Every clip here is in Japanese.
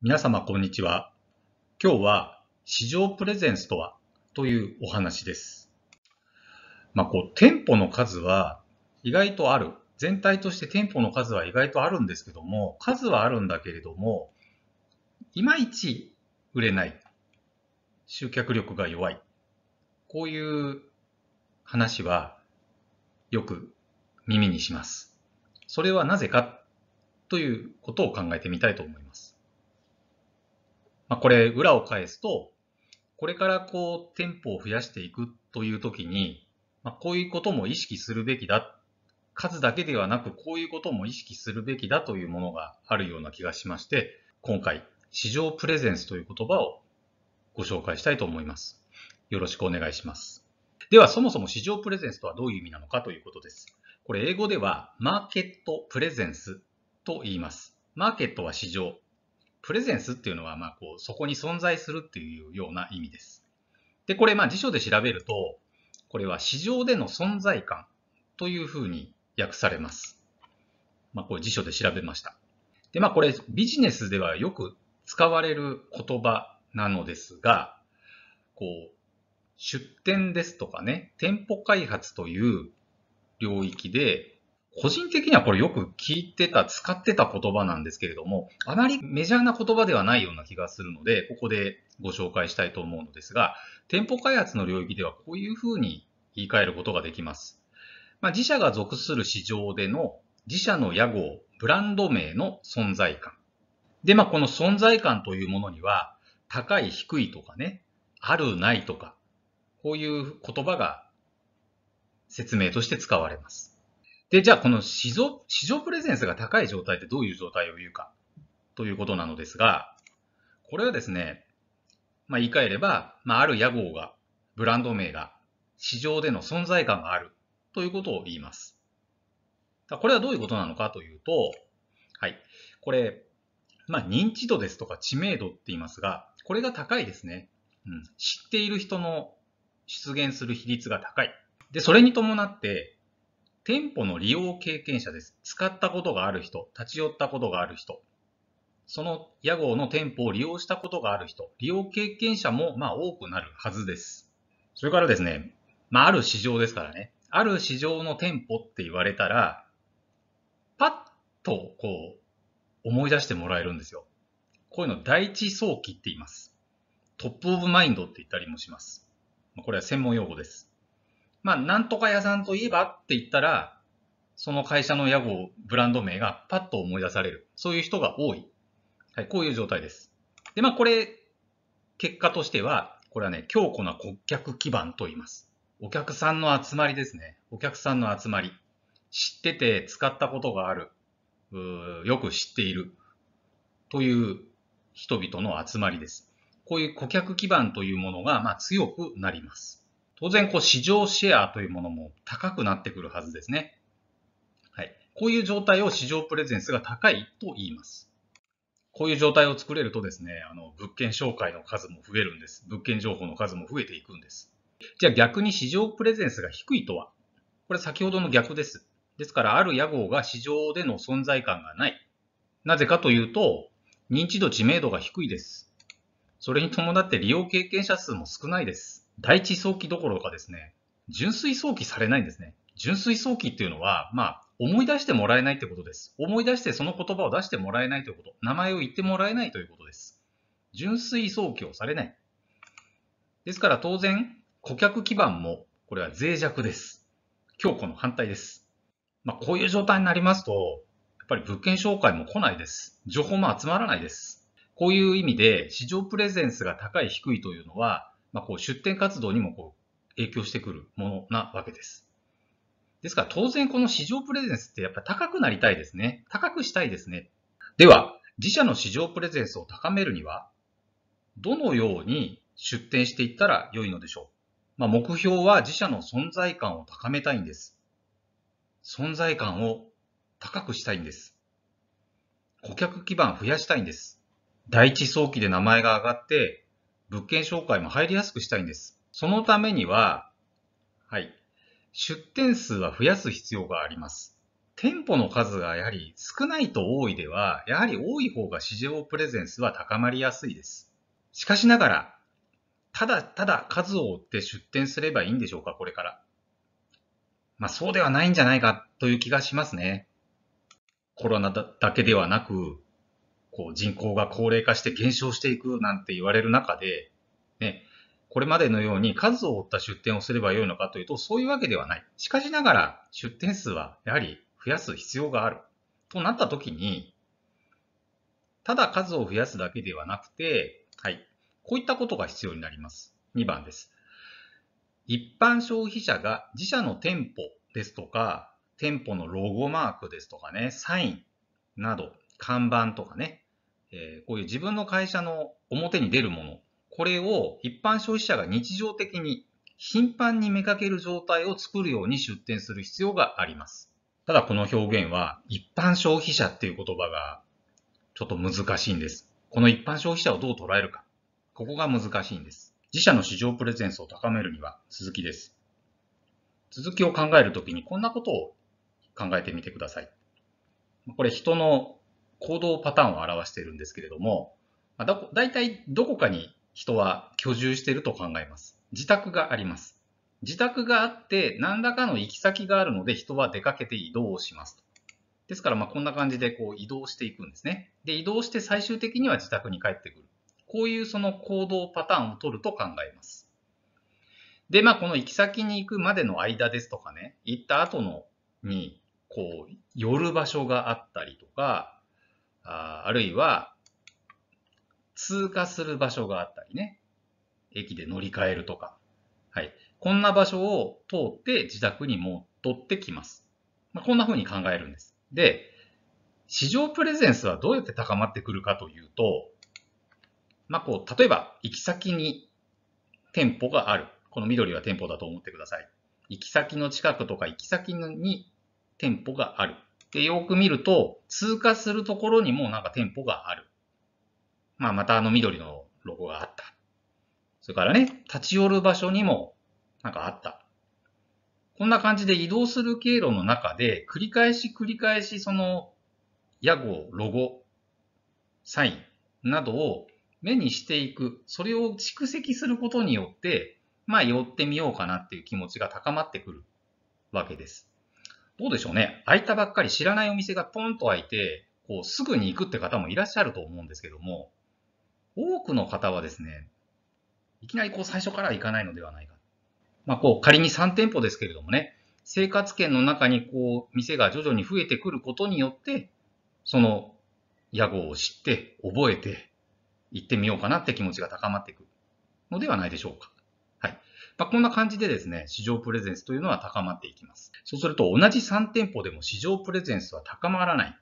皆様こんにちは。今日は市場プレゼンスとはというお話です。まあ、こう店舗の数は意外とある。全体として店舗の数は意外とあるんですけども、数はあるんだけれども、いまいち売れない。集客力が弱い。こういう話はよく耳にします。それはなぜかということを考えてみたいと思います。まあ、これ裏を返すと、これからこう店舗を増やしていくという時に、まあ、こういうことも意識するべきだ。数だけではなく、こういうことも意識するべきだというものがあるような気がしまして、今回、市場プレゼンスという言葉をご紹介したいと思います。よろしくお願いします。では、そもそも市場プレゼンスとはどういう意味なのかということです。これ、英語では、マーケットプレゼンスと言います。マーケットは市場、プレゼンスっていうのは、まあ、こう、そこに存在するっていうような意味です。で、これ、まあ、辞書で調べると、これは市場での存在感というふうに訳されます。まあ、これ辞書で調べました。で、まあ、これ、ビジネスではよく使われる言葉なのですが、こう、出店ですとかね、店舗開発という領域で、個人的にはこれよく聞いてた、使ってた言葉なんですけれども、あまりメジャーな言葉ではないような気がするので、ここでご紹介したいと思うのですが、店舗開発の領域ではこういうふうに言い換えることができます。まあ、自社が属する市場での自社の屋号、ブランド名の存在感。で、まあ、この存在感というものには、高い、低いとかね、ある、ないとか、こういう言葉が説明として使われます。で、じゃあこの市場、市場プレゼンスが高い状態ってどういう状態を言うかということなのですが、これはですね、まあ、言い換えれば、まあ、ある屋号が、ブランド名が、市場での存在感があるということを言います。これはどういうことなのかというと、はい。これ、まあ、認知度ですとか知名度って言いますが、これが高いですね。うん、知っている人の出現する比率が高い。で、それに伴って、店舗の利用経験者です。使ったことがある人、立ち寄ったことがある人、その屋号の店舗を利用したことがある人、利用経験者もまあ多くなるはずです。それからですね、まあある市場ですからね、ある市場の店舗って言われたら、パッとこう思い出してもらえるんですよ。こういうの第一早期って言います。トップオブマインドって言ったりもします。これは専門用語です。まあ、なんとか屋さんといえばって言ったら、その会社の屋号、ブランド名がパッと思い出される。そういう人が多い。はい、こういう状態です。で、まあ、これ、結果としては、これはね、強固な顧客基盤と言います。お客さんの集まりですね。お客さんの集まり。知ってて使ったことがある。よく知っている。という人々の集まりです。こういう顧客基盤というものが、まあ、強くなります。当然、こう、市場シェアというものも高くなってくるはずですね。はい。こういう状態を市場プレゼンスが高いと言います。こういう状態を作れるとですね、あの、物件紹介の数も増えるんです。物件情報の数も増えていくんです。じゃあ逆に市場プレゼンスが低いとはこれ先ほどの逆です。ですから、ある屋号が市場での存在感がない。なぜかというと、認知度、知名度が低いです。それに伴って利用経験者数も少ないです。第一早期どころかですね、純粋早期されないんですね。純粋早期っていうのは、まあ、思い出してもらえないってことです。思い出してその言葉を出してもらえないということ。名前を言ってもらえないということです。純粋早期をされない。ですから当然、顧客基盤も、これは脆弱です。強固の反対です。まあ、こういう状態になりますと、やっぱり物件紹介も来ないです。情報も集まらないです。こういう意味で、市場プレゼンスが高い低いというのは、まあ、こう出店活動にもこう影響してくるものなわけです。ですから当然この市場プレゼンスってやっぱり高くなりたいですね。高くしたいですね。では、自社の市場プレゼンスを高めるには、どのように出店していったら良いのでしょう。まあ、目標は自社の存在感を高めたいんです。存在感を高くしたいんです。顧客基盤増やしたいんです。第一早期で名前が上がって、物件紹介も入りやすくしたいんです。そのためには、はい、出店数は増やす必要があります。店舗の数がやはり少ないと多いでは、やはり多い方が市場プレゼンスは高まりやすいです。しかしながら、ただただ数を追って出店すればいいんでしょうか、これから。まあそうではないんじゃないかという気がしますね。コロナだけではなく、こう人口が高齢化して減少していくなんて言われる中で、ね、これまでのように数を追った出店をすればよいのかというと、そういうわけではない。しかしながら、出店数はやはり増やす必要がある。となったときに、ただ数を増やすだけではなくて、はい、こういったことが必要になります。2番です。一般消費者が自社の店舗ですとか、店舗のロゴマークですとかね、サインなど、看板とかね、えー、こういう自分の会社の表に出るもの、これを一般消費者が日常的に頻繁に見かける状態を作るように出店する必要があります。ただこの表現は一般消費者っていう言葉がちょっと難しいんです。この一般消費者をどう捉えるか。ここが難しいんです。自社の市場プレゼンスを高めるには続きです。続きを考えるときにこんなことを考えてみてください。これ人の行動パターンを表しているんですけれども、まあ、だ大体どこかに人は居住していると考えます。自宅があります。自宅があって何らかの行き先があるので人は出かけて移動をしますと。ですからまこんな感じでこう移動していくんですね。で移動して最終的には自宅に帰ってくる。こういうその行動パターンを取ると考えます。で、まあ、この行き先に行くまでの間ですとかね、行った後のに、こう、寄る場所があったりとか、ああるいは、通過する場所があったりね。駅で乗り換えるとか。はい。こんな場所を通って自宅に戻ってきます。まあ、こんな風に考えるんです。で、市場プレゼンスはどうやって高まってくるかというと、まあ、こう、例えば、行き先に店舗がある。この緑は店舗だと思ってください。行き先の近くとか行き先に店舗がある。で、よく見ると、通過するところにもなんか店舗がある。まあ、またあの緑のロゴがあった。それからね、立ち寄る場所にもなんかあった。こんな感じで移動する経路の中で、繰り返し繰り返しその、屋号、ロゴ、サインなどを目にしていく。それを蓄積することによって、まあ、寄ってみようかなっていう気持ちが高まってくるわけです。どうでしょうね。開いたばっかり知らないお店がポンと開いて、こう、すぐに行くって方もいらっしゃると思うんですけども、多くの方はですね、いきなりこう最初から行かないのではないか。まあこう仮に3店舗ですけれどもね、生活圏の中にこう店が徐々に増えてくることによって、その屋号を知って、覚えて、行ってみようかなって気持ちが高まっていくのではないでしょうか。まあ、こんな感じでですね、市場プレゼンスというのは高まっていきます。そうすると、同じ3店舗でも市場プレゼンスは高まらない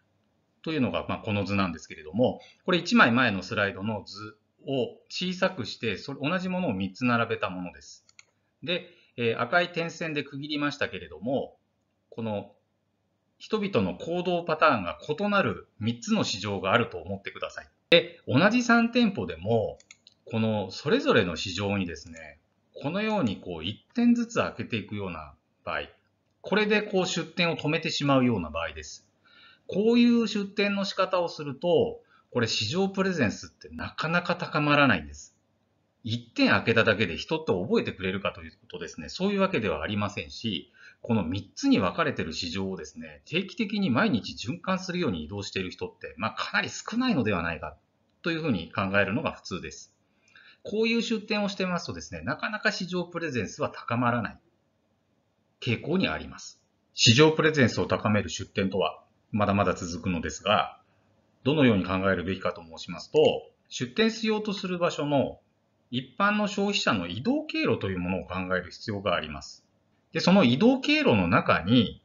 というのが、まこの図なんですけれども、これ1枚前のスライドの図を小さくして、それ同じものを3つ並べたものです。で、えー、赤い点線で区切りましたけれども、この人々の行動パターンが異なる3つの市場があると思ってください。で、同じ3店舗でも、このそれぞれの市場にですね、このようにこう1点ずつ開けていくような場合、これでこう出店を止めてしまうような場合です。こういう出店の仕方をすると、これ市場プレゼンスってなかなか高まらないんです。1点開けただけで人って覚えてくれるかということですね。そういうわけではありませんし、この3つに分かれてる市場をですね、定期的に毎日循環するように移動している人って、まあ、かなり少ないのではないかというふうに考えるのが普通です。こういう出店をしてますとですね、なかなか市場プレゼンスは高まらない傾向にあります。市場プレゼンスを高める出店とは、まだまだ続くのですが、どのように考えるべきかと申しますと、出店しようとする場所の一般の消費者の移動経路というものを考える必要があります。で、その移動経路の中に、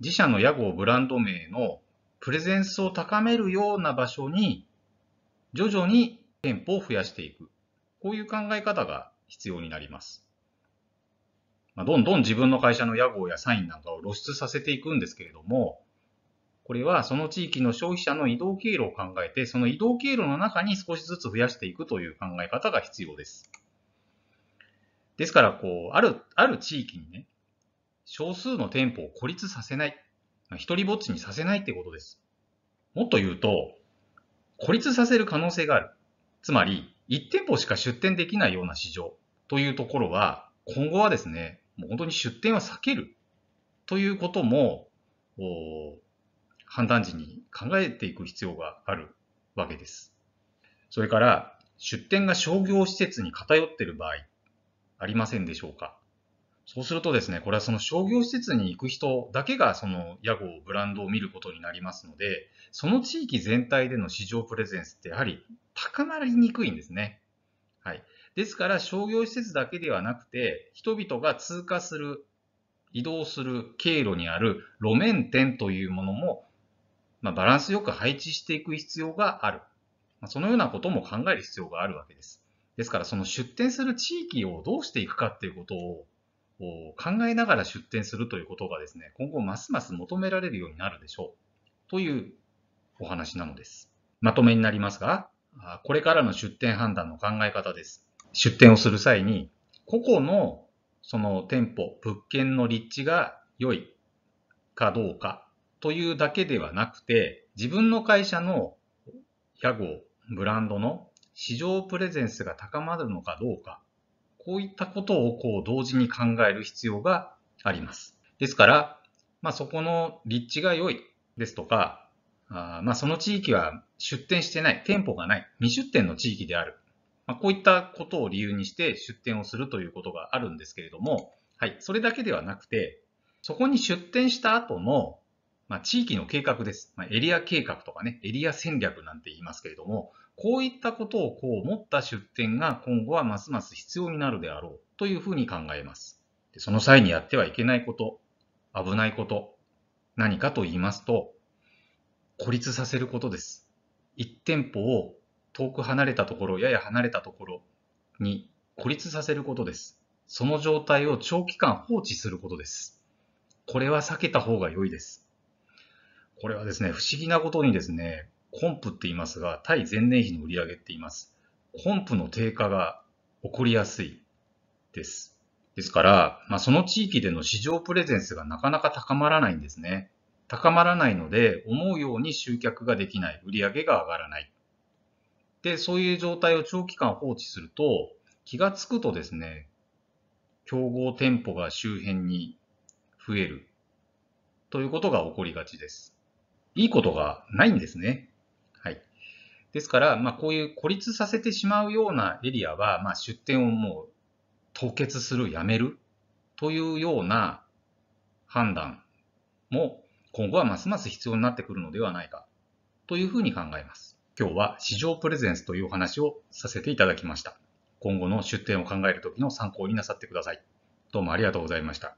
自社の屋号ブランド名のプレゼンスを高めるような場所に、徐々に店舗を増やしていく。こういう考え方が必要になります。まあ、どんどん自分の会社の屋号やサインなんかを露出させていくんですけれども、これはその地域の消費者の移動経路を考えて、その移動経路の中に少しずつ増やしていくという考え方が必要です。ですから、こう、ある、ある地域にね、少数の店舗を孤立させない、まあ、一人ぼっちにさせないってことです。もっと言うと、孤立させる可能性がある。つまり、1店舗しか出店できないような市場というところは、今後はですね、もう本当に出店は避けるということも、判断時に考えていく必要があるわけです。それから、出店が商業施設に偏っている場合、ありませんでしょうかそうするとですね、これはその商業施設に行く人だけがその屋号、ブランドを見ることになりますので、その地域全体での市場プレゼンスってやはり高まりにくいんですね。はい。ですから商業施設だけではなくて、人々が通過する、移動する経路にある路面店というものも、まあ、バランスよく配置していく必要がある。まそのようなことも考える必要があるわけです。ですからその出店する地域をどうしていくかっていうことを考えながら出店するということがですね、今後ますます求められるようになるでしょうというお話なのです。まとめになりますが、これからの出店判断の考え方です。出店をする際に、個々のその店舗、物件の立地が良いかどうかというだけではなくて、自分の会社の屋号、ブランドの市場プレゼンスが高まるのかどうかこういったことをこう同時に考える必要があります。ですから、まあ、そこの立地が良いですとか、あまあ、その地域は出店してない、店舗がない、未出店の地域である。まあ、こういったことを理由にして出店をするということがあるんですけれども、はい、それだけではなくて、そこに出店した後の、まあ、地域の計画です。まあ、エリア計画とかね、エリア戦略なんて言いますけれども、こういったことをこう持った出店が今後はますます必要になるであろうというふうに考えます。でその際にやってはいけないこと、危ないこと、何かと言いますと、孤立させることです。1店舗を遠く離れたところ、やや離れたところに孤立させることです。その状態を長期間放置することです。これは避けた方が良いです。これはですね、不思議なことにですね、コンプって言いますが、対前年比の売上って言います。コンプの低下が起こりやすいです。ですから、まあ、その地域での市場プレゼンスがなかなか高まらないんですね。高まらないので、思うように集客ができない、売り上げが上がらない。で、そういう状態を長期間放置すると、気がつくとですね、競合店舗が周辺に増えるということが起こりがちです。いいことがないんですね。ですから、まあ、こういう孤立させてしまうようなエリアは、まあ、出店をもう凍結する、やめるというような判断も今後はますます必要になってくるのではないかというふうに考えます。今日は市場プレゼンスというお話をさせていただきました。今後の出店を考えるときの参考になさってください。どうもありがとうございました。